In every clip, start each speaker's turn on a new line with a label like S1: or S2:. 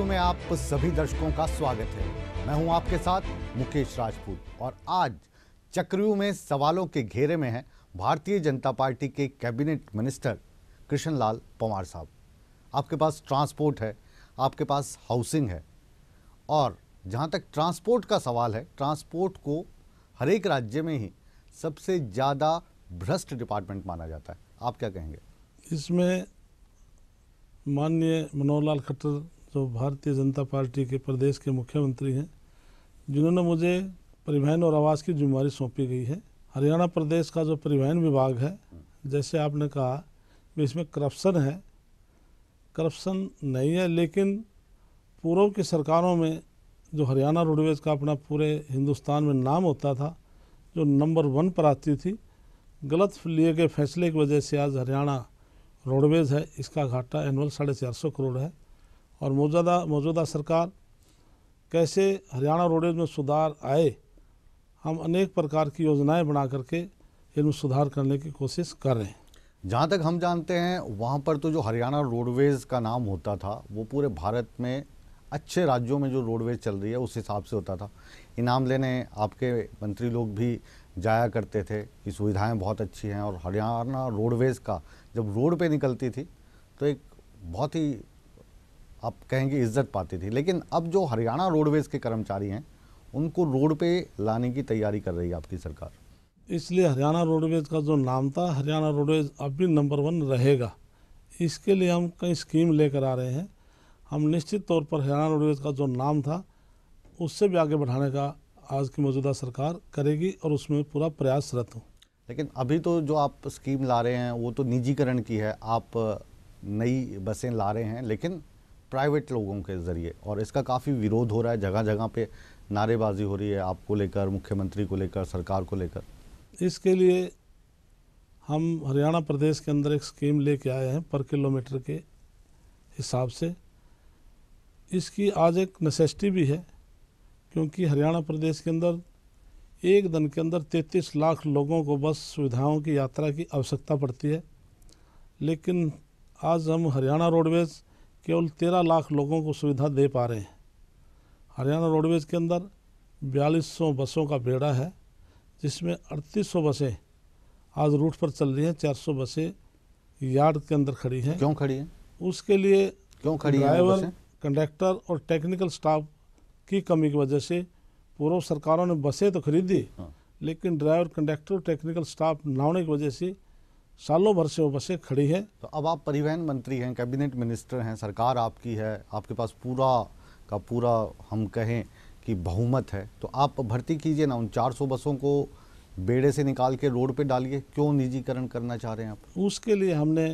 S1: गुरु में आप सभी दर्शकों का स्वागत है मैं हूं आपके साथ मुकेश राजपूत और आज चक्रव्यूह में सवालों के घेरे में है भारतीय जनता पार्टी के कैबिनेट मिनिस्टर कृष्ण लाल पंवार साहब आपके पास ट्रांसपोर्ट है आपके पास हाउसिंग है और जहां तक ट्रांसपोर्ट का सवाल है ट्रांसपोर्ट को हर एक राज्य में ही सबसे ज़्यादा भ्रष्ट डिपार्टमेंट माना जाता है आप क्या कहेंगे
S2: इसमें माननीय मनोहर लाल खट्टर जो तो भारतीय जनता पार्टी के प्रदेश के मुख्यमंत्री हैं जिन्होंने मुझे परिवहन और आवास की जिम्मेवारी सौंपी गई है हरियाणा प्रदेश का जो परिवहन विभाग है जैसे आपने कहा भी इसमें करप्शन है करप्शन नहीं है लेकिन पूर्व की सरकारों में जो हरियाणा रोडवेज़ का अपना पूरे हिंदुस्तान में नाम होता था जो नंबर वन पर आती थी गलत लिए गए फैसले की वजह से आज हरियाणा रोडवेज़ है इसका घाटा एनुअल साढ़े चार सौ करोड़ है और मौजूदा मौजूदा सरकार कैसे हरियाणा रोडवेज में सुधार आए हम अनेक प्रकार की योजनाएं बना करके इनमें सुधार करने की कोशिश कर रहे हैं जहाँ तक हम जानते हैं वहाँ पर तो जो
S1: हरियाणा रोडवेज़ का नाम होता था वो पूरे भारत में अच्छे राज्यों में जो रोडवेज चल रही है उस हिसाब से होता था इनाम लेने आपके मंत्री लोग भी जाया करते थे कि सुविधाएं बहुत अच्छी हैं और हरियाणा रोडवेज़ का जब रोड पे निकलती थी तो एक बहुत ही आप कहेंगे इज्जत पाती थी लेकिन अब जो हरियाणा रोडवेज के कर्मचारी हैं उनको रोड पे लाने की तैयारी कर रही है आपकी सरकार
S2: इसलिए हरियाणा रोडवेज का जो नाम था हरियाणा रोडवेज अब भी नंबर वन रहेगा इसके लिए हम कई स्कीम लेकर आ रहे हैं हम निश्चित तौर पर हरियाणा रोडवेज का जो नाम था उससे भी आगे बढ़ाने का आज की मौजूदा सरकार करेगी और उसमें पूरा प्रयासरत हूँ
S1: लेकिन अभी तो जो आप स्कीम ला रहे हैं वो तो निजीकरण की है आप नई बसें ला रहे हैं लेकिन प्राइवेट लोगों के ज़रिए और इसका काफ़ी विरोध हो रहा है जगह जगह पे नारेबाजी हो रही है आपको लेकर मुख्यमंत्री को लेकर सरकार को लेकर
S2: इसके लिए हम हरियाणा प्रदेश के अंदर एक स्कीम लेके आए हैं पर किलोमीटर के हिसाब से इसकी आज एक नेसेसिटी भी है क्योंकि हरियाणा प्रदेश के अंदर एक दिन के अंदर 33 लाख लोगों को बस सुविधाओं की यात्रा की आवश्यकता पड़ती है लेकिन आज हम हरियाणा रोडवेज़ केवल तेरह लाख लोगों को सुविधा दे पा रहे हैं हरियाणा रोडवेज के अंदर बयालीस बसों का बेड़ा है जिसमें अड़तीस बसें आज रूट पर चल रही हैं 400 बसें यार्ड के अंदर खड़ी हैं क्यों खड़ी हैं उसके लिए क्यों खड़ी ड्राइवर कंडक्टर और टेक्निकल स्टाफ की कमी की वजह से पूर्व सरकारों ने बसें तो खरीदी हाँ। लेकिन ड्राइवर कंडक्टर और टेक्निकल स्टाफ ना होने की वजह से सालों भर से वो बसें खड़ी है तो अब आप परिवहन मंत्री
S1: हैं कैबिनेट मिनिस्टर हैं सरकार आपकी है आपके पास पूरा का पूरा हम कहें कि बहुमत है तो आप भर्ती कीजिए ना उन 400 बसों को बेड़े से निकाल के रोड पे डालिए क्यों निजीकरण करना चाह रहे हैं आप
S2: उसके लिए हमने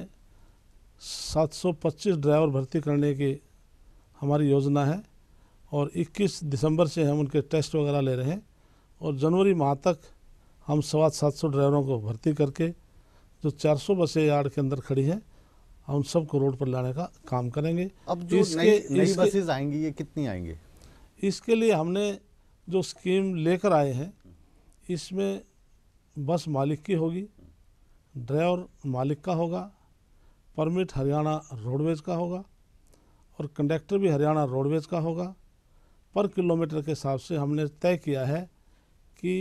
S2: 725 ड्राइवर भर्ती करने की हमारी योजना है और 21 दिसंबर से हम उनके टेस्ट वगैरह ले रहे हैं और जनवरी माह तक हम सवा सात सौ ड्राइवरों को भर्ती करके जो तो 400 बसें यार्ड के अंदर खड़ी हैं हम सबको रोड पर लाने का काम करेंगे अब जो इसके नई बसेज आएंगी ये कितनी आएंगे इसके लिए हमने जो स्कीम लेकर आए हैं इसमें बस मालिक की होगी ड्राइवर मालिक का होगा परमिट हरियाणा रोडवेज का होगा और कंडक्टर भी हरियाणा रोडवेज का होगा पर किलोमीटर के हिसाब से हमने तय किया है कि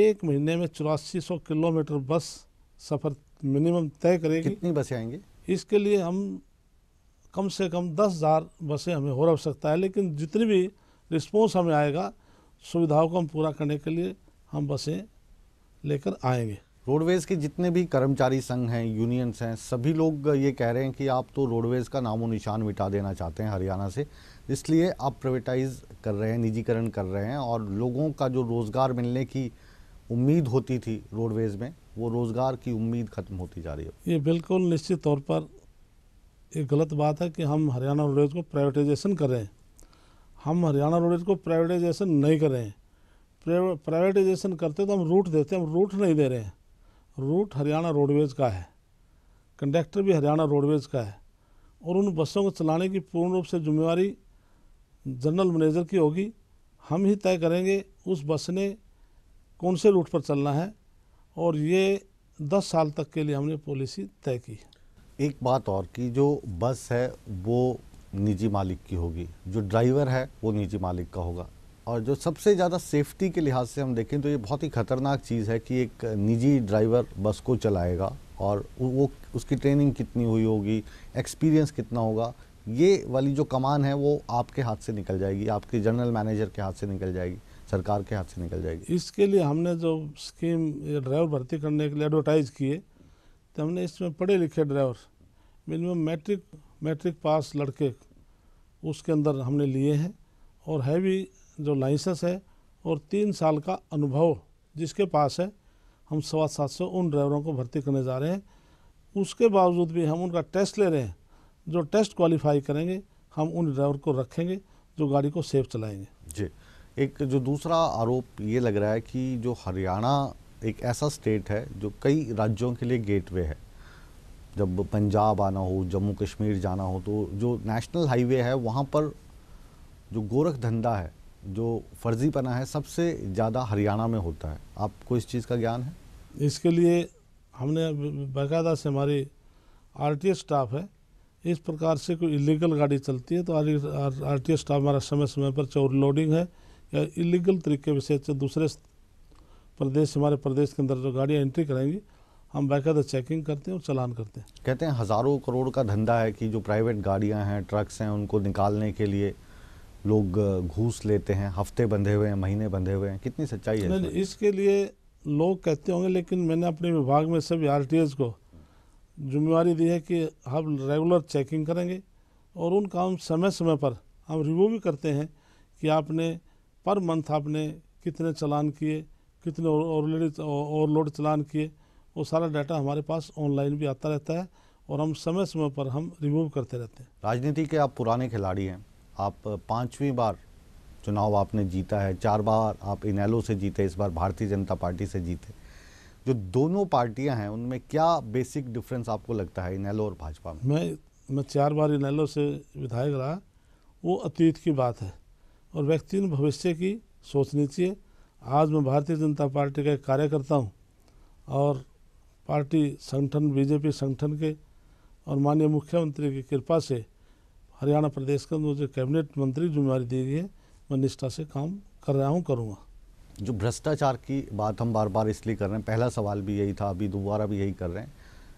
S2: एक महीने में चौरासी सौ किलोमीटर बस सफ़र मिनिमम तय करेगी कितनी बसें आएंगी इसके लिए हम कम से कम दस हज़ार बसें हमें हो रख सकता है लेकिन जितनी भी रिस्पॉन्स हमें आएगा सुविधाओं को हम पूरा करने के लिए हम बसें लेकर
S1: आएंगे रोडवेज़ के जितने भी कर्मचारी संघ हैं यूनियंस हैं सभी लोग ये कह रहे हैं कि आप तो रोडवेज़ का नामो निशान मिटा देना चाहते हैं हरियाणा से इसलिए आप प्राइवेटाइज कर रहे हैं निजीकरण कर रहे हैं और लोगों का जो रोज़गार मिलने की उम्मीद होती थी रोडवेज़ में वो रोज़गार की उम्मीद ख़त्म होती जा रही है
S2: ये बिल्कुल निश्चित तौर पर एक गलत बात है कि हम हरियाणा रोडवेज को प्राइवेटाइजेशन करें हम हरियाणा रोडवेज को प्राइवेटाइजेशन नहीं करें प्राइवेटाइजेशन करते तो हम रूट देते हम रूट नहीं दे रहे हैं रूट हरियाणा रोडवेज का है कंडक्टर भी हरियाणा रोडवेज का है और उन बसों को चलाने की पूर्ण रूप से जिम्मेवारी जनरल मैनेजर की होगी हम ही तय करेंगे उस बस ने कौन से रूट पर चलना है और ये दस साल तक के लिए हमने पॉलिसी तय की
S1: एक बात और कि जो बस है वो निजी मालिक की होगी जो ड्राइवर है वो निजी मालिक का होगा और जो सबसे ज़्यादा सेफ्टी के लिहाज से हम देखें तो ये बहुत ही ख़तरनाक चीज़ है कि एक निजी ड्राइवर बस को चलाएगा और वो उसकी ट्रेनिंग कितनी हुई होगी एक्सपीरियंस कितना होगा ये वाली जो कमान है वो आपके हाथ से निकल जाएगी आपके जनरल मैनेजर के हाथ से निकल जाएगी सरकार के हाथ से निकल जाएगी
S2: इसके लिए हमने जो स्कीम ड्राइवर भर्ती करने के लिए एडवर्टाइज़ किए तो हमने इसमें पढ़े लिखे driver minimum matric matric pass लड़के उसके अंदर हमने लिए हैं और हैवी जो लाइसेंस है और तीन साल का अनुभव जिसके पास है हम सवा सात सौ उन ड्राइवरों को भर्ती करने जा रहे हैं उसके बावजूद भी हम उनका टेस्ट ले रहे हैं जो टेस्ट क्वालिफाई करेंगे हम उन ड्राइवर को रखेंगे जो गाड़ी को सेफ चलाएंगे
S1: एक जो दूसरा आरोप ये लग रहा है कि जो हरियाणा एक ऐसा स्टेट है जो कई राज्यों के लिए गेटवे है जब पंजाब आना हो जम्मू कश्मीर जाना हो तो जो नेशनल हाईवे है वहाँ पर जो गोरख धंधा है जो फर्जीपना है सबसे ज़्यादा हरियाणा में होता है आपको इस चीज़ का ज्ञान है
S2: इसके लिए हमने बाकायदा से हमारी आर स्टाफ है इस प्रकार से कोई इलीगल गाड़ी चलती है तो आर टी स्टाफ हमारा समय समय पर चोर लोडिंग है या इलीगल तरीके से दूसरे प्रदेश हमारे प्रदेश के अंदर जो गाड़ियाँ एंट्री कराएंगी हम बाकायदा चेकिंग करते हैं और चलान करते हैं
S1: कहते हैं हज़ारों करोड़ का धंधा है कि जो प्राइवेट गाड़ियाँ हैं ट्रक्स हैं उनको निकालने के लिए लोग घूस लेते हैं हफ्ते बंधे हुए हैं महीने बंधे हुए हैं कितनी सच्चाई है नहीं,
S2: इसके लिए लोग कहते होंगे लेकिन मैंने अपने विभाग में सभी आर को जिम्मेवारी दी है कि हम रेगुलर चेकिंग करेंगे और उन काम समय समय पर हम रिव्यू भी करते हैं कि आपने पर मंथ आपने कितने चलान किए कितने ऑलरेडी ओवरलोड चलान किए वो सारा डाटा हमारे पास ऑनलाइन भी आता रहता है और हम समय समय पर हम रिमूव करते रहते हैं
S1: राजनीति के आप पुराने खिलाड़ी हैं आप पाँचवीं बार चुनाव आपने जीता है चार बार आप इनैलो से जीते इस बार भारतीय जनता पार्टी से जीते जो दोनों पार्टियां हैं उनमें क्या बेसिक डिफरेंस आपको लगता है इनैलो और भाजपा में
S2: मैं मैं चार बार इनैलो से विधायक रहा वो अतीत की बात है और व्यक्तिगत भविष्य की सोचनी चाहिए आज मैं भारतीय जनता पार्टी का एक कार्यकर्ता हूँ और पार्टी संगठन बीजेपी संगठन के और माननीय मुख्यमंत्री की कृपा से हरियाणा प्रदेश का मुझे कैबिनेट मंत्री जिम्मेवारी दी गई है मैं निष्ठा से काम कर रहा हूँ करूँगा
S1: जो भ्रष्टाचार की बात हम बार बार इसलिए कर रहे हैं पहला सवाल भी यही था अभी दोबारा भी यही कर रहे हैं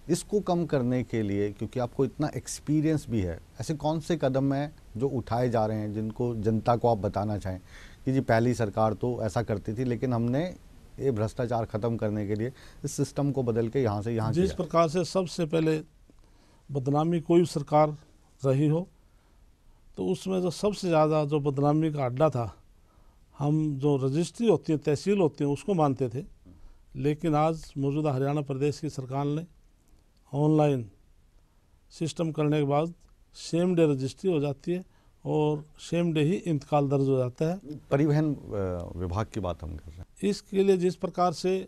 S1: इसको कम करने के लिए क्योंकि आपको इतना एक्सपीरियंस भी है ऐसे कौन से कदम हैं जो उठाए जा रहे हैं जिनको जनता को आप बताना चाहें कि जी पहली सरकार तो ऐसा करती थी लेकिन हमने ये भ्रष्टाचार खत्म करने के लिए इस
S2: सिस्टम को बदल के यहाँ से यहाँ जिस प्रकार से सबसे पहले बदनामी कोई सरकार रही हो तो उसमें जो सबसे ज़्यादा जो बदनामी का अड्डा था हम जो रजिस्ट्री होती है तहसील होती है उसको मानते थे लेकिन आज मौजूदा हरियाणा प्रदेश की सरकार ने ऑनलाइन सिस्टम करने के बाद सेम डे रजिस्ट्री हो जाती है और सेम डे ही इंतकाल दर्ज हो जाता है
S1: परिवहन विभाग की बात हम कर रहे
S2: हैं इसके लिए जिस प्रकार से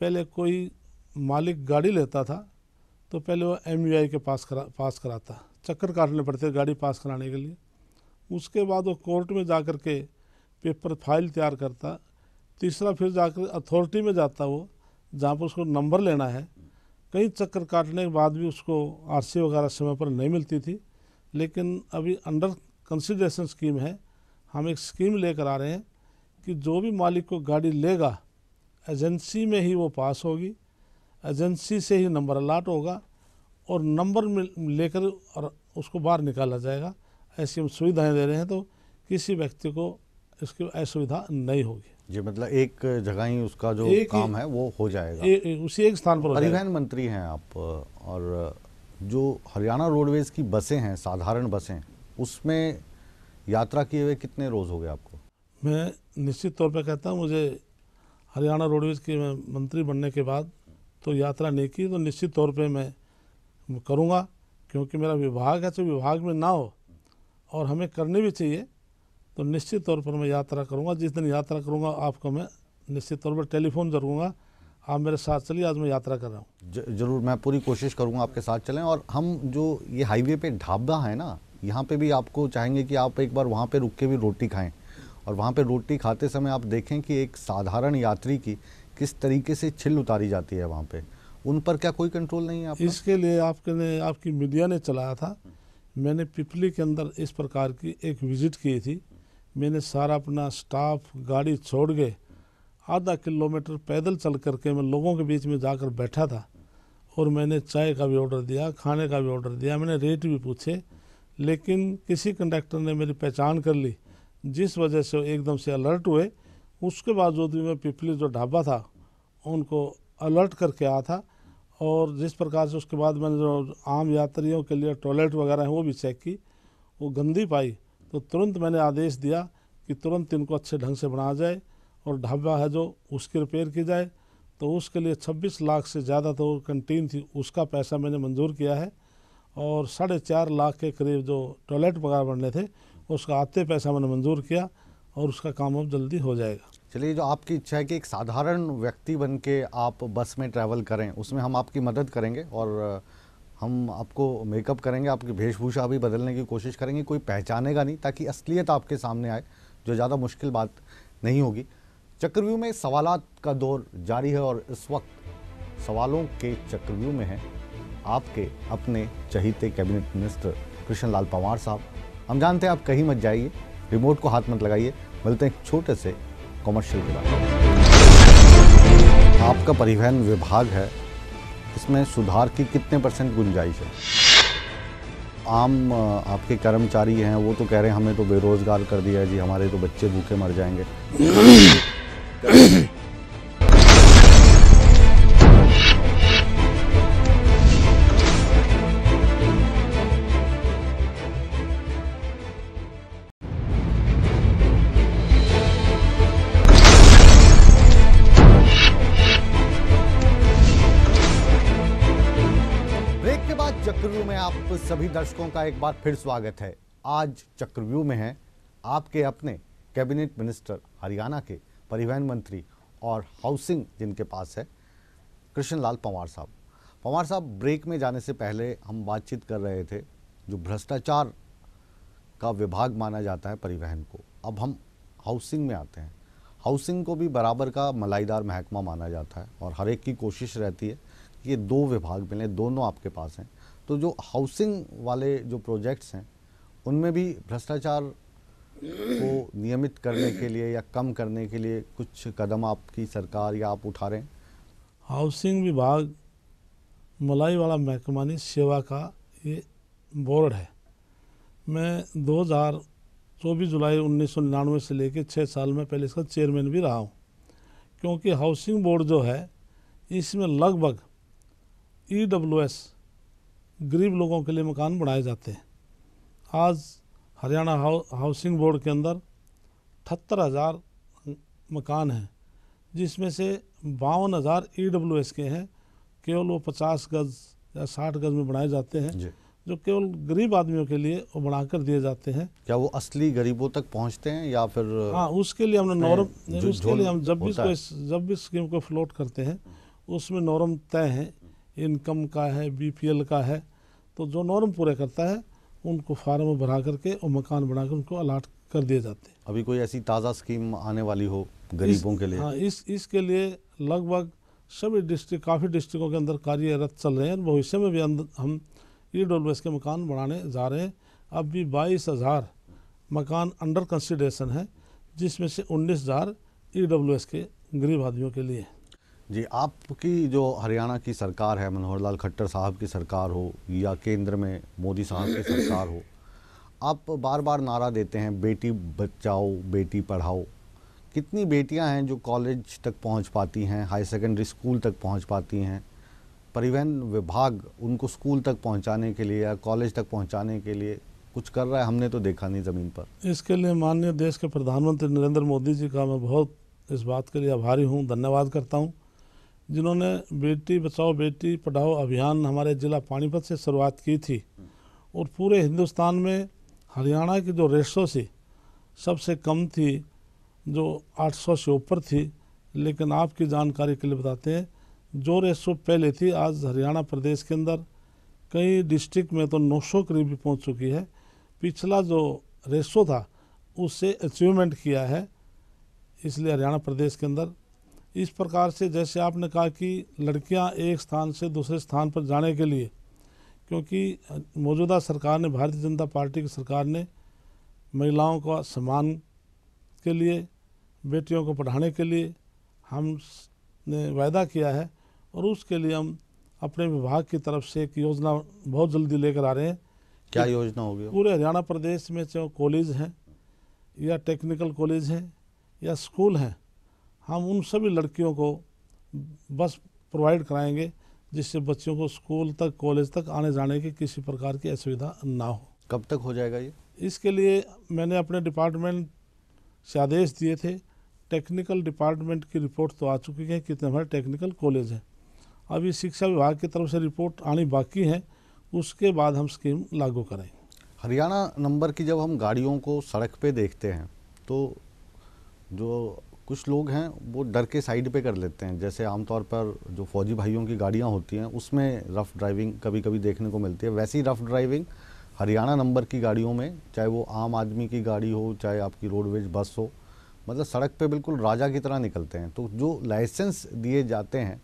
S2: पहले कोई मालिक गाड़ी लेता था तो पहले वो एम के पास करा पास कराता चक्कर काटने पड़ते गाड़ी पास कराने के लिए उसके बाद वो कोर्ट में जा कर के पेपर फाइल तैयार करता तीसरा फिर जाकर अथॉरिटी में जाता वो जहाँ पर उसको नंबर लेना है कई चक्कर काटने के बाद भी उसको आरसी वगैरह समय पर नहीं मिलती थी लेकिन अभी अंडर कंसिडरेशन स्कीम है हम एक स्कीम लेकर आ रहे हैं कि जो भी मालिक को गाड़ी लेगा एजेंसी में ही वो पास होगी एजेंसी से ही नंबर अलाट होगा और नंबर लेकर और उसको बाहर निकाला जाएगा ऐसी हम सुविधाएं दे रहे हैं तो किसी व्यक्ति को इसकी असुविधा नहीं होगी
S1: जी मतलब एक जगह ही उसका जो एक काम है वो हो जाएगा ए,
S2: ए, उसी एक स्थान पर परिवहन
S1: मंत्री हैं आप और जो हरियाणा रोडवेज की बसें हैं साधारण बसें उसमें यात्रा किए हुए कितने रोज़ हो गए आपको
S2: मैं निश्चित तौर पर कहता हूँ मुझे हरियाणा रोडवेज के मंत्री बनने के बाद तो यात्रा नहीं की तो निश्चित तौर पे मैं करूँगा क्योंकि मेरा विभाग है तो विभाग में ना हो और हमें करने भी चाहिए तो निश्चित तौर पर मैं यात्रा करूँगा जिस दिन यात्रा करूँगा आपको मैं निश्चित तौर पर टेलीफोन जरूँगा आप मेरे साथ चलिए आज मैं यात्रा कर रहा
S1: हूँ जरूर मैं पूरी कोशिश करूँगा आपके साथ चलें और हम जो ये हाईवे पे ढाबा है ना यहाँ पे भी आपको चाहेंगे कि आप एक बार वहाँ पे रुक के भी रोटी खाएं और वहाँ पे रोटी खाते समय आप देखें कि एक साधारण यात्री की किस तरीके से छिल उतारी जाती है वहाँ पर
S2: उन पर क्या कोई कंट्रोल नहीं है आपका? इसके लिए आपके आपकी मीडिया ने चलाया था मैंने पिपली के अंदर इस प्रकार की एक विजिट की थी मैंने सारा अपना स्टाफ गाड़ी छोड़ के आधा किलोमीटर पैदल चल करके मैं लोगों के बीच में जाकर बैठा था और मैंने चाय का भी ऑर्डर दिया खाने का भी ऑर्डर दिया मैंने रेट भी पूछे लेकिन किसी कंडक्टर ने मेरी पहचान कर ली जिस वजह से एकदम से अलर्ट हुए उसके बावजूद भी मैं पिपली जो ढाबा था उनको अलर्ट करके आया था और जिस प्रकार से उसके बाद मैंने जो आम यात्रियों के लिए टॉयलेट वगैरह हैं वो भी चेक की वो गंदी पाई तो तुरंत मैंने आदेश दिया कि तुरंत इनको अच्छे ढंग से बनाया जाए और ढाबा है जो उसकी रिपेयर की जाए तो उसके लिए 26 लाख से ज़्यादा तो कंटीन थी उसका पैसा मैंने मंजूर किया है और साढ़े चार लाख के करीब जो टॉयलेट वगैरह बनने थे उसका आते पैसा मैंने मंजूर किया और उसका काम अब जल्दी हो जाएगा चलिए जो आपकी इच्छा है कि एक साधारण व्यक्ति बन के आप बस
S1: में ट्रैवल करें उसमें हम आपकी मदद करेंगे और हम आपको मेकअप करेंगे आपकी वेशभूषा भी बदलने की कोशिश करेंगे कोई पहचानेगा नहीं ताकि असलियत आपके सामने आए जो ज़्यादा मुश्किल बात नहीं होगी चक्रव्यूह में सवालात का दौर जारी है और इस वक्त सवालों के चक्रव्यूह में है आपके अपने चहीते कैबिनेट मिनिस्टर कृष्ण लाल पंवार साहब हम जानते हैं आप कहीं मत जाइए रिमोट को हाथ मत लगाइए मिलते हैं छोटे से कॉमर्शियल के बाद आपका परिवहन विभाग है इसमें सुधार की कितने परसेंट गुंजाइश है आम आपके कर्मचारी हैं वो तो कह रहे हैं हमें तो बेरोज़गार कर दिया है जी हमारे तो बच्चे भूखे मर जाएंगे तो दर्शकों का एक बार फिर स्वागत है आज चक्रव्यूह में है आपके अपने कैबिनेट मिनिस्टर हरियाणा के परिवहन मंत्री और हाउसिंग जिनके पास है कृष्ण लाल पंवार साहब पंवार साहब ब्रेक में जाने से पहले हम बातचीत कर रहे थे जो भ्रष्टाचार का विभाग माना जाता है परिवहन को अब हम हाउसिंग में आते हैं हाउसिंग को भी बराबर का मलाईदार महकमा माना जाता है और हर एक की कोशिश रहती है कि ये दो विभाग मिले दोनों आपके पास हैं तो जो हाउसिंग वाले जो प्रोजेक्ट्स हैं उनमें भी भ्रष्टाचार को नियमित करने के लिए या कम करने के लिए कुछ कदम आपकी सरकार या आप उठा रहे हैं
S2: हाउसिंग विभाग मलाई वाला महकमानी सेवा का ये बोर्ड है मैं 2024 चौबीस जुलाई उन्नीस से लेकर छः साल में पहले इसका चेयरमैन भी रहा हूँ क्योंकि हाउसिंग बोर्ड जो है इसमें लगभग ई डब्ल्यू एस गरीब लोगों के लिए मकान बनाए जाते हैं आज हरियाणा हाउसिंग बोर्ड के अंदर अठहत्तर हज़ार मकान हैं जिसमें से बावन हज़ार ई e डब्ल्यू एस के हैं केवल वो पचास गज या साठ गज में बनाए जाते हैं जो केवल गरीब आदमियों के लिए वो बनाकर दिए जाते हैं
S1: क्या वो असली गरीबों तक पहुंचते हैं या फिर हाँ उसके लिए हमने नॉर्म उसके लिए हम जब भी कोई
S2: जब भी स्कीम को फ्लोट करते हैं उसमें नॉर्म तय है इनकम का है बीपीएल का है तो जो नॉर्म पूरे करता है उनको फार्म भरा करके और मकान बना कर उनको अलाट कर दिए जाते हैं
S1: अभी कोई ऐसी ताज़ा स्कीम आने वाली हो गरीबों के लिए हाँ
S2: इस इसके लिए लगभग सभी डिस्ट्रिक्ट काफ़ी डिस्ट्रिक्टों के अंदर कार्यरत चल रहे हैं भविष्य में भी अंदर हम ई e डब्ल्यू के मकान बनाने जा रहे हैं अब भी बाईस हज़ार मकान अंडर कंसिडरेशन है जिसमें से उन्नीस हज़ार ई e डब्ल्यू के गरीब आदमियों के लिए जी आपकी
S1: जो हरियाणा की सरकार है मनोहर लाल खट्टर साहब की सरकार हो या केंद्र में मोदी साहब की सरकार हो आप बार बार नारा देते हैं बेटी बचाओ बेटी पढ़ाओ कितनी बेटियां हैं जो कॉलेज तक पहुंच पाती हैं हाई सेकेंडरी स्कूल तक पहुंच पाती हैं परिवहन विभाग उनको स्कूल तक पहुंचाने के लिए या कॉलेज तक पहुंचाने के लिए कुछ कर रहा है हमने तो देखा नहीं ज़मीन पर
S2: इसके लिए माननीय देश के प्रधानमंत्री नरेंद्र मोदी जी का मैं बहुत इस बात के लिए आभारी हूँ धन्यवाद करता हूँ जिन्होंने बेटी बचाओ बेटी पढ़ाओ अभियान हमारे ज़िला पानीपत से शुरुआत की थी और पूरे हिंदुस्तान में हरियाणा की जो रेशो थी सबसे कम थी जो 800 से ऊपर थी लेकिन आपकी जानकारी के लिए बताते हैं जो रेशो पहले थी आज हरियाणा प्रदेश के अंदर कई डिस्ट्रिक्ट में तो 900 करीब भी पहुँच चुकी है पिछला जो रेशो था उससे अचीवमेंट किया है इसलिए हरियाणा प्रदेश के अंदर इस प्रकार से जैसे आपने कहा कि लड़कियां एक स्थान से दूसरे स्थान पर जाने के लिए क्योंकि मौजूदा सरकार ने भारतीय जनता पार्टी की सरकार ने महिलाओं का सम्मान के लिए बेटियों को पढ़ाने के लिए हम ने वायदा किया है और उसके लिए हम अपने विभाग की तरफ से एक योजना बहुत जल्दी लेकर आ रहे हैं क्या योजना होगी पूरे हरियाणा प्रदेश में जो कॉलेज हैं या टेक्निकल कॉलेज हैं या स्कूल हैं हम उन सभी लड़कियों को बस प्रोवाइड कराएंगे जिससे बच्चों को स्कूल तक कॉलेज तक आने जाने की किसी प्रकार की असुविधा ना हो कब तक हो जाएगा ये इसके लिए मैंने अपने डिपार्टमेंट से आदेश दिए थे टेक्निकल डिपार्टमेंट की रिपोर्ट तो आ चुकी है कितने हमारे टेक्निकल कॉलेज हैं अभी शिक्षा विभाग की तरफ से रिपोर्ट आनी बाकी है उसके बाद हम स्कीम लागू करें
S1: हरियाणा नंबर की जब हम गाड़ियों को सड़क पे देखते हैं तो जो कुछ लोग हैं वो डर के साइड पे कर लेते हैं जैसे आमतौर पर जो फौजी भाइयों की गाड़ियाँ होती हैं उसमें रफ़ ड्राइविंग कभी कभी देखने को मिलती है वैसी रफ़ ड्राइविंग हरियाणा नंबर की गाड़ियों में चाहे वो आम आदमी की गाड़ी हो चाहे आपकी रोडवेज बस हो मतलब सड़क पे बिल्कुल राजा की तरह निकलते हैं तो जो लाइसेंस दिए जाते हैं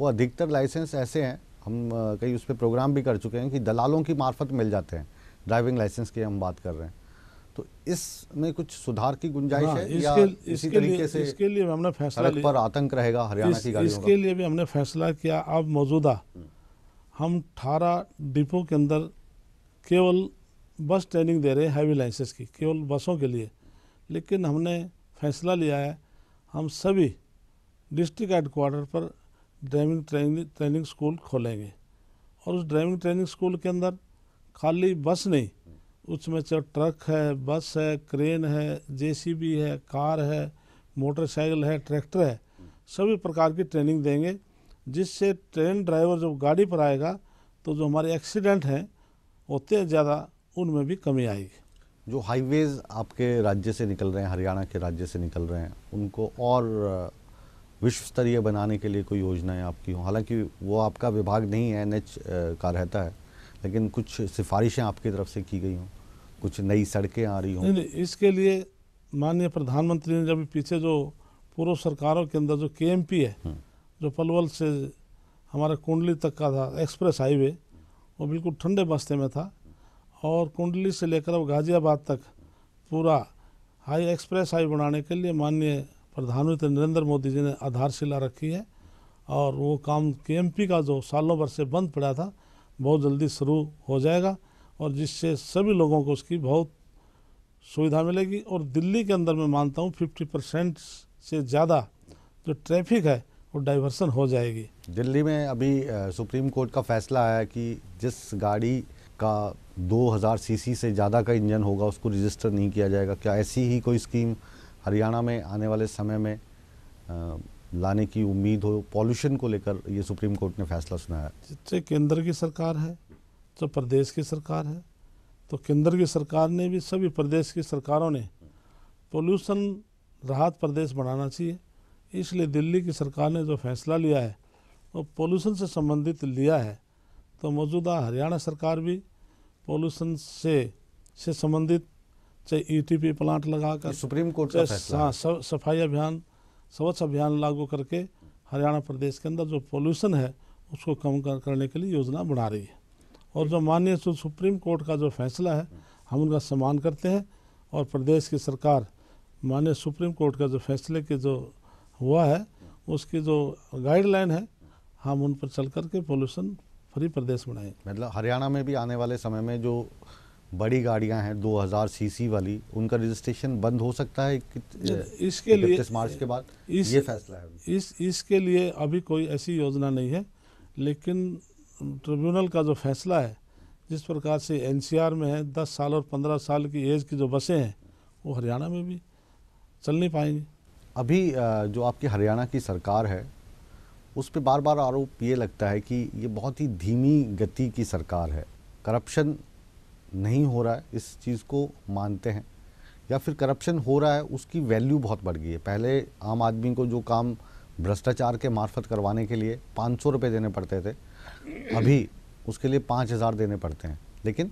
S1: वो अधिकतर लाइसेंस ऐसे हैं हम कई उस पर प्रोग्राम भी कर चुके हैं कि दलालों की मार्फत मिल जाते हैं ड्राइविंग लाइसेंस की हम बात कर रहे हैं तो इसमें कुछ सुधार की गुंजाइश हाँ, है इसके, या इसके तरीके से इसके लिए हमने फैसला पर आतंक रहेगा हरियाणा इस, की गाड़ियों इसके
S2: लिए भी हमने फैसला किया अब मौजूदा हम अठारह डिपो के अंदर केवल बस ट्रेनिंग दे रहे हैं हैवी लाइसेंस की केवल बसों के लिए लेकिन हमने फैसला लिया है हम सभी डिस्ट्रिक्ट हेडकोार्टर पर ड्राइविंग ट्रेनिंग ट्रेनिंग स्कूल खोलेंगे और उस ड्राइविंग ट्रेनिंग स्कूल के अंदर खाली बस नहीं उसमें चाहे ट्रक है बस है क्रेन है जेसीबी है कार है मोटरसाइकिल है ट्रैक्टर है सभी प्रकार की ट्रेनिंग देंगे जिससे ट्रेन ड्राइवर जब गाड़ी पर आएगा तो जो हमारे एक्सीडेंट हैं उतने ज़्यादा उनमें भी कमी आएगी
S1: जो हाईवेज़ आपके राज्य से निकल रहे हैं हरियाणा के राज्य से निकल रहे हैं उनको और विश्व स्तरीय बनाने के लिए कोई योजनाएं आपकी हों हालांकि वो आपका विभाग नहीं है एन का रहता है लेकिन कुछ सिफारिशें आपकी तरफ से की गई हों कुछ नई सड़कें आ रही हों नहीं,
S2: नहीं इसके लिए माननीय प्रधानमंत्री ने जब पीछे जो पूर्व सरकारों के अंदर जो के है हम्म। जो पलवल से हमारे कुंडली तक का था एक्सप्रेस हाईवे वो बिल्कुल ठंडे बस्ते में था और कुंडली से लेकर अब गाजियाबाद तक पूरा हाई एक्सप्रेस हाईवे बनाने के लिए माननीय प्रधानमंत्री नरेंद्र मोदी जी ने आधारशिला रखी है और वो काम के का जो सालों भर से बंद पड़ा था बहुत जल्दी शुरू हो जाएगा और जिससे सभी लोगों को उसकी बहुत सुविधा मिलेगी और दिल्ली के अंदर मैं मानता हूँ फिफ्टी परसेंट से ज़्यादा जो ट्रैफिक है वो डाइवर्सन हो जाएगी दिल्ली
S1: में अभी सुप्रीम कोर्ट का फैसला आया कि जिस गाड़ी का 2000 सीसी से ज़्यादा का इंजन होगा उसको रजिस्टर नहीं किया जाएगा क्या ऐसी ही कोई स्कीम हरियाणा में आने वाले समय में आ, लाने की उम्मीद हो पॉल्यूशन को लेकर ये सुप्रीम कोर्ट ने फैसला सुनाया
S2: जिससे केंद्र की सरकार है तो प्रदेश की सरकार है तो केंद्र की सरकार ने भी सभी प्रदेश की सरकारों ने पोल्यूशन राहत प्रदेश बनाना चाहिए इसलिए दिल्ली की सरकार ने जो फैसला लिया है वो पोल्यूशन से संबंधित लिया है तो मौजूदा हरियाणा सरकार भी पोल्यूशन से से संबंधित चाहे ईटीपी e प्लांट लगाकर सुप्रीम कोर्ट का फैसला हाँ, सफाई अभियान स्वच्छ अभियान लागू करके हरियाणा प्रदेश के अंदर जो पोल्यूशन है उसको कम करने के लिए योजना बना रही है और जो माननीय सुप्रीम कोर्ट का जो फैसला है हम उनका सम्मान करते हैं और प्रदेश की सरकार माननीय सुप्रीम कोर्ट का जो फैसले के जो हुआ है उसकी जो गाइडलाइन है हम उन पर चल करके पोल्यूशन फ्री प्रदेश बनाए मतलब हरियाणा में भी आने वाले समय में जो
S1: बड़ी गाड़ियां हैं 2000 सीसी वाली उनका रजिस्ट्रेशन बंद हो सकता है इसके लिए मार्च के बाद इस, ये फैसला है
S2: इस इसके लिए अभी कोई ऐसी योजना नहीं है लेकिन ट्रिब्यूनल का जो फैसला है जिस प्रकार से एनसीआर में है दस साल और पंद्रह साल की एज की जो बसें हैं वो हरियाणा में भी चल नहीं पाएंगी अभी जो आपकी हरियाणा की सरकार है उस पर बार बार आरोप
S1: ये लगता है कि ये बहुत ही धीमी गति की सरकार है करप्शन नहीं हो रहा है इस चीज़ को मानते हैं या फिर करप्शन हो रहा है उसकी वैल्यू बहुत बढ़ गई है पहले आम आदमी को जो काम भ्रष्टाचार के मार्फत करवाने के लिए पाँच सौ रुपये देने पड़ते थे अभी उसके लिए पाँच हज़ार देने पड़ते हैं लेकिन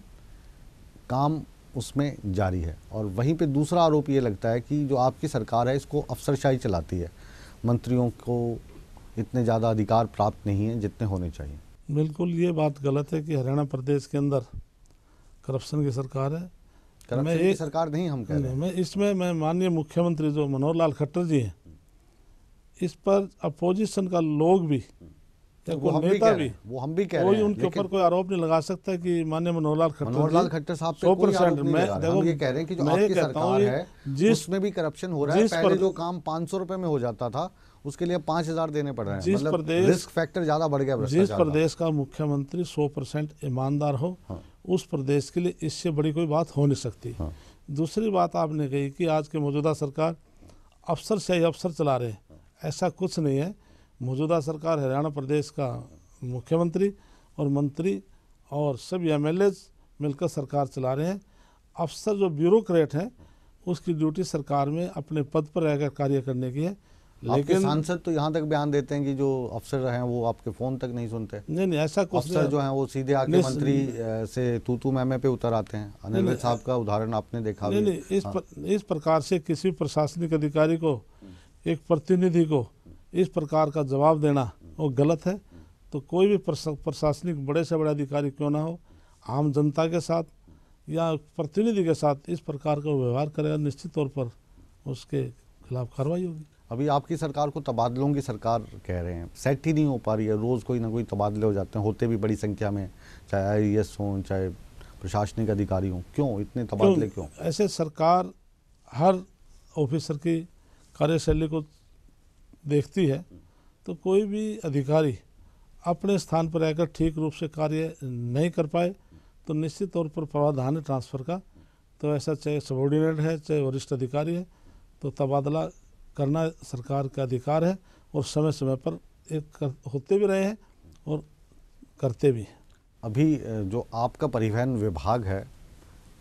S1: काम उसमें जारी है और वहीं पे दूसरा आरोप ये लगता है कि जो आपकी सरकार है इसको अफसरशाही चलाती है मंत्रियों को इतने ज़्यादा अधिकार प्राप्त नहीं है जितने होने चाहिए
S2: बिल्कुल ये बात गलत है कि हरियाणा प्रदेश के अंदर करप्शन की सरकार है मैं ये सरकार नहीं हम कह रहे हैं मैं इसमें मैं माननीय मुख्यमंत्री जो मनोहर लाल खट्टर जी हैं इस पर अपोजिशन का लोग भी तो वो हम नेता भी, भी वो हम भी कह रहे हैं उनके ऊपर कोई आरोप नहीं लगा सकता कि मान्य मनोहर लाल खट्टर मनोहर लाल खट्टर साहब मैं देखो ये कह रहे हैं कि जो आपकी सरकार है जिसमें भी करप्शन हो रहा है पहले जो
S1: काम सौ में हो जाता था उसके लिए हजार देने पड़ रहे हैं जिस मतलब रिस्क फैक्टर ज्यादा बढ़ गया जिस प्रदेश
S2: का मुख्यमंत्री सौ परसेंट ईमानदार हो हाँ। उस प्रदेश के लिए इससे बड़ी कोई बात हो नहीं सकती हाँ। दूसरी बात आपने कही की आज की मौजूदा सरकार अफसर से ही अफसर चला रहे ऐसा कुछ नहीं है मौजूदा सरकार हरियाणा प्रदेश का मुख्यमंत्री और मंत्री और सभी एम मिलकर सरकार चला रहे हैं अफसर जो ब्यूरोक्रेट हैं उसकी ड्यूटी सरकार में अपने पद पर रहकर कार्य करने की है लेकिन सांसद तो यहाँ तक बयान देते हैं कि जो अफसर हैं वो आपके फोन तक नहीं सुनते नहीं नहीं ऐसा कुछ अफसर जो हैं वो सीधे आके मंत्री
S1: से तू तू मैमे पे उतर आते हैं अनिल साहब का उदाहरण आपने देखा नहीं, नहीं, इस, हाँ।
S2: पर, इस प्रकार से किसी प्रशासनिक अधिकारी को एक प्रतिनिधि को इस प्रकार का जवाब देना वो गलत है तो कोई भी प्रशासनिक बड़े से बड़े अधिकारी क्यों ना हो आम जनता के साथ या प्रतिनिधि के साथ इस प्रकार का व्यवहार करेगा निश्चित तौर पर उसके खिलाफ कार्रवाई होगी
S1: अभी आपकी सरकार को तबादलों की सरकार कह रहे हैं सेट ही नहीं हो पा रही है रोज़ कोई ना कोई तबादले हो जाते हैं होते भी बड़ी संख्या में चाहे आई e हों चाहे प्रशासनिक अधिकारी हों क्यों इतने तबादले क्यों
S2: ऐसे सरकार हर ऑफिसर की कार्यशैली को देखती है तो कोई भी अधिकारी अपने स्थान पर रहकर ठीक रूप से कार्य नहीं कर पाए तो निश्चित तौर पर प्रावधान है ट्रांसफ़र का तो ऐसा चाहे सबॉर्डिनेट है चाहे वरिष्ठ अधिकारी है तो तबादला करना सरकार का अधिकार है और समय समय पर एक कर, होते भी रहे हैं और करते भी हैं
S1: अभी जो आपका परिवहन विभाग है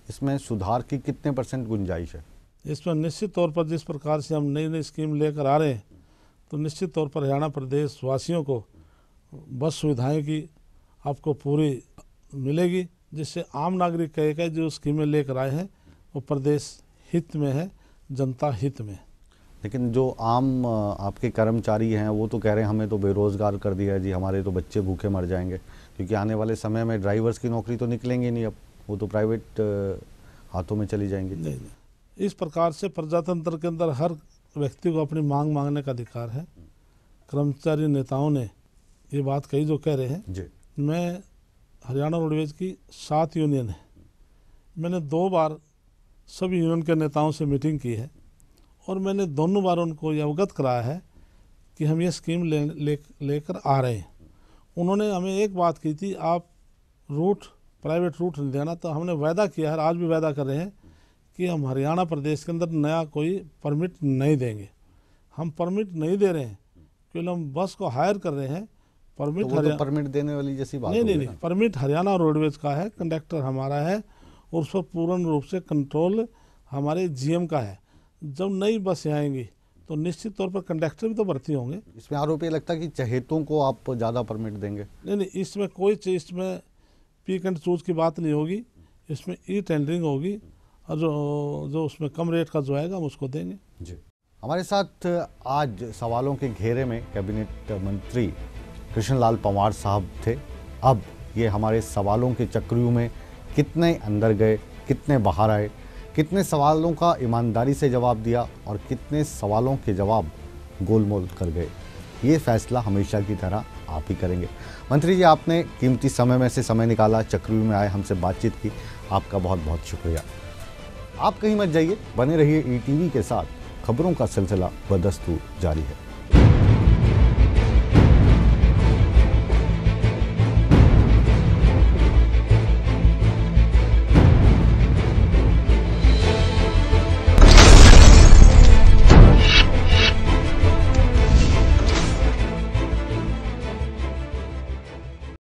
S1: इसमें सुधार की कितने परसेंट गुंजाइश है
S2: इसमें निश्चित तौर पर जिस प्रकार से हम नई नई स्कीम लेकर आ रहे हैं तो निश्चित तौर पर हरियाणा प्रदेश वासियों को बस सुविधाएं की आपको पूरी मिलेगी जिससे आम नागरिक कहेगा जो स्कीमें लेकर आए हैं वो प्रदेश हित में है जनता हित में
S1: लेकिन जो आम आपके कर्मचारी हैं वो तो कह रहे हैं हमें तो बेरोज़गार कर दिया है जी हमारे तो बच्चे भूखे मर जाएंगे क्योंकि आने वाले समय में ड्राइवर्स की नौकरी तो निकलेंगी नहीं अब वो तो प्राइवेट हाथों में चली जाएंगी नहीं, नहीं।
S2: इस प्रकार से प्रजातंत्र के अंदर हर व्यक्ति को अपनी मांग मांगने का अधिकार है कर्मचारी नेताओं ने ये बात कही जो कह रहे हैं मैं हरियाणा रोडवेज की सात यूनियन है मैंने दो बार सभी यूनियन के नेताओं से मीटिंग की है और मैंने दोनों बार उनको ये अवगत कराया है कि हम ये स्कीम ले लेकर ले, आ रहे हैं उन्होंने हमें एक बात की थी आप रूट प्राइवेट रूट नहीं देना तो हमने वायदा किया है आज भी वायदा कर रहे हैं कि हम हरियाणा प्रदेश के अंदर नया कोई परमिट नहीं देंगे हम परमिट नहीं दे रहे हैं क्योंकि हम बस को हायर कर रहे हैं परमिट तो, तो परमिट देने वाली जैसी बात नहीं नहीं नहीं परमिट हरियाणा रोडवेज का है कंडक्टर हमारा है और उस पर पूर्ण रूप से कंट्रोल हमारे जीएम का है जब नई बसें आएंगी तो निश्चित तौर पर कंडक्टर भी तो भर्ती होंगे इसमें आरोप ये लगता है कि चहेतों को आप ज़्यादा परमिट देंगे नहीं नहीं इसमें कोई इसमें पीक एंड चूज की बात नहीं होगी इसमें ई टेंडरिंग होगी और जो जो उसमें कम रेट का जो आएगा हम उसको देंगे जी
S1: हमारे साथ आज सवालों के घेरे में कैबिनेट मंत्री कृष्ण लाल पंवार साहब थे अब ये हमारे सवालों के चक्रियों में कितने अंदर गए कितने बाहर आए कितने सवालों का ईमानदारी से जवाब दिया और कितने सवालों के जवाब गोलमोल कर गए ये फैसला हमेशा की तरह आप ही करेंगे मंत्री जी आपने कीमती समय में से समय निकाला चक्रियों में आए हमसे बातचीत की आपका बहुत बहुत शुक्रिया आप कहीं मत जाइए बने रहिए ई e के साथ खबरों का सिलसिला बदस्तूर जारी है